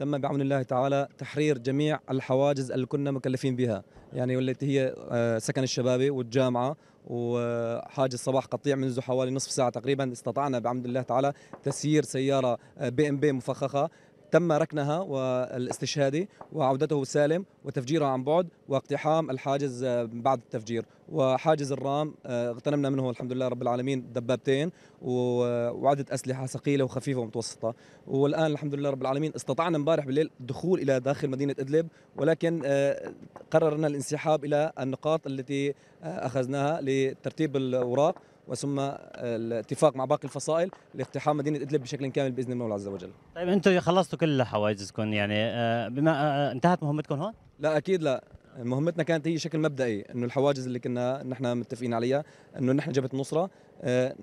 تم بعون الله تعالى تحرير جميع الحواجز اللي كنا مكلفين بها يعني والتي هي آه، سكن الشبابي والجامعة وحاجز صباح قطيع منذ حوالي نصف ساعة تقريبا استطعنا بعمد الله تعالى تسيير سيارة آه، بي ام بي مفخخة تم ركنها والاستشهادي وعودته سالم وتفجيرها عن بعد واقتحام الحاجز آه، بعد التفجير وحاجز الرام آه، اغتنمنا منه الحمد لله رب العالمين دبابتين وعدة أسلحة ثقيلة وخفيفة ومتوسطة والآن الحمد لله رب العالمين استطعنا امبارح بالليل الدخول إلى داخل مدينة إدلب ولكن آه، قررنا الانسحاب إلى النقاط التي أخذناها لترتيب الأوراق وثم الاتفاق مع باقي الفصائل لاقتحام مدينه ادلب بشكل كامل باذن الله عز وجل. طيب انتم خلصتوا كل حوائجكم يعني آه، بما آه، آه، انتهت مهمتكم هون؟ لا اكيد لا مهمتنا كانت هي شكل مبدئي انه الحواجز اللي كنا نحن متفقين عليها انه نحن جبهه النصره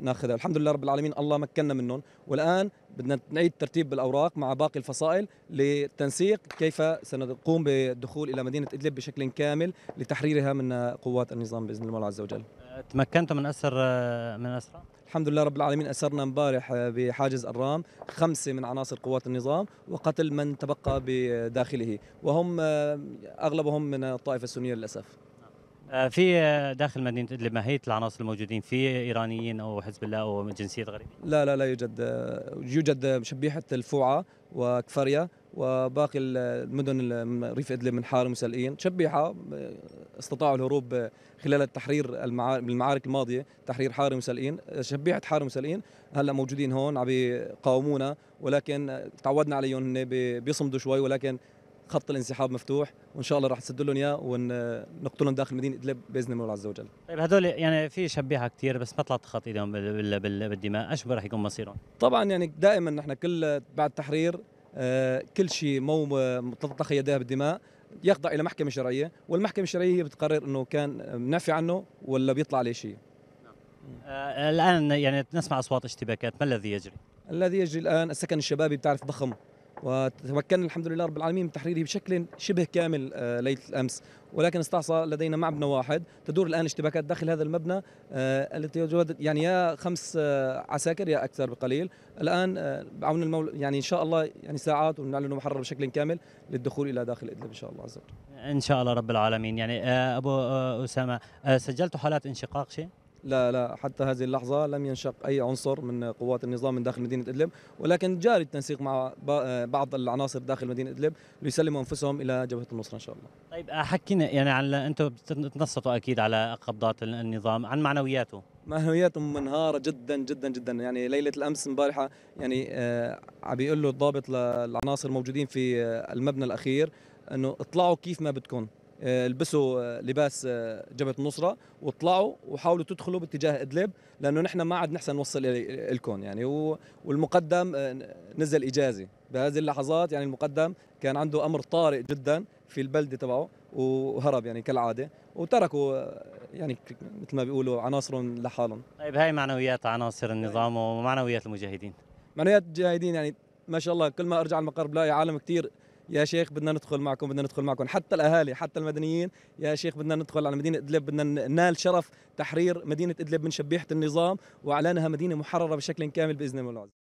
ناخذها الحمد لله رب العالمين الله مكننا منهم والان بدنا نعيد ترتيب بالاوراق مع باقي الفصائل للتنسيق كيف سنقوم بالدخول الى مدينه ادلب بشكل كامل لتحريرها من قوات النظام باذن الله عز وجل تمكنتم من اسر آه، من اسرى؟ الحمد لله رب العالمين اسرنا امبارح آه، بحاجز الرام خمسه من عناصر قوات النظام وقتل من تبقى بداخله وهم آه، اغلبهم من الطائفه السنيه للاسف. نعم. في داخل مدينه ادلب ماهيه العناصر الموجودين في ايرانيين او حزب الله او جنسيه غريبه؟ لا لا لا يوجد يوجد شبيحه الفوعه وكفريا وباقي المدن ريف ادلب من حارم وسلقين شبيحه آه، استطاعوا الهروب خلال التحرير المعارك الماضيه تحرير حارم وسلقين شبيحه حارم وسلقين هلا موجودين هون عم يقاومونا ولكن آه، تعودنا عليهم بيصمدوا شوي ولكن خط الانسحاب مفتوح وان شاء الله رح نسد لهم اياه ونقتلهم آه، داخل مدينه ادلب باذن الله عز وجل. طيب هدول يعني في شبيحه كثير بس ما طلعت خط ايدهم بالدماء، ايش رح يكون مصيرهم؟ طبعا يعني دائما نحن كل بعد تحرير آه، كل شيء مو يداه بالدماء يخضع الى محكمه شرعيه والمحكمه الشرعيه هي بتقرر انه كان منافع عنه ولا بيطلع عليه شيء آه، الان يعني نسمع اصوات اشتباكات ما الذي يجري الذي يجري الان السكن الشبابي بتعرف ضخم وتمكنا الحمد لله رب العالمين من تحريره بشكل شبه كامل آه، ليله الامس ولكن استعصى لدينا مبنى واحد تدور الان اشتباكات داخل هذا المبنى آه، التي يوجد يعني يا خمس آه، عساكر يا اكثر بقليل الان بعون المولى يعني ان شاء الله يعني ساعات ونعلنه محرر بشكل كامل للدخول الى داخل ادلب ان شاء الله عز وجل ان شاء الله رب العالمين يعني ابو اسامه سجلت حالات انشقاق شيء لا لا حتى هذه اللحظة لم ينشق أي عنصر من قوات النظام من داخل مدينة إدلب ولكن جاري التنسيق مع بعض العناصر داخل مدينة إدلب ليسلموا أنفسهم إلى جبهة النصرة إن شاء الله طيب حكينا يعني على أنتم بتنصتوا أكيد على قبضات النظام عن معنوياته معنوياتهم منهارة جدا جدا جدا يعني ليلة الأمس امبارحة يعني آه، عم بيقول له الضابط للعناصر الموجودين في آه، المبنى الأخير أنه اطلعوا كيف ما بدكم آه، البسوا آه، لباس آه، جبهه النصره واطلعوا وحاولوا تدخلوا باتجاه ادلب لانه نحن ما عاد نحسن نوصل لكم يعني والمقدم نزل اجازه بهذه اللحظات يعني المقدم كان عنده امر طارئ جدا في البلده تبعه وهرب يعني كالعاده وتركوا يعني مثل ما بيقولوا عناصرهم لحالهم طيب هاي معنويات عناصر النظام طيب. ومعنويات المجاهدين معنويات المجاهدين يعني ما شاء الله كل ما ارجع المقر بلاقي عالم كثير يا شيخ بدنا ندخل معكم بدنا ندخل معكم حتى الاهالي حتى المدنيين يا شيخ بدنا ندخل على مدينه ادلب بدنا ننال شرف تحرير مدينه ادلب من شبيحه النظام واعلانها مدينه محرره بشكل كامل باذن الله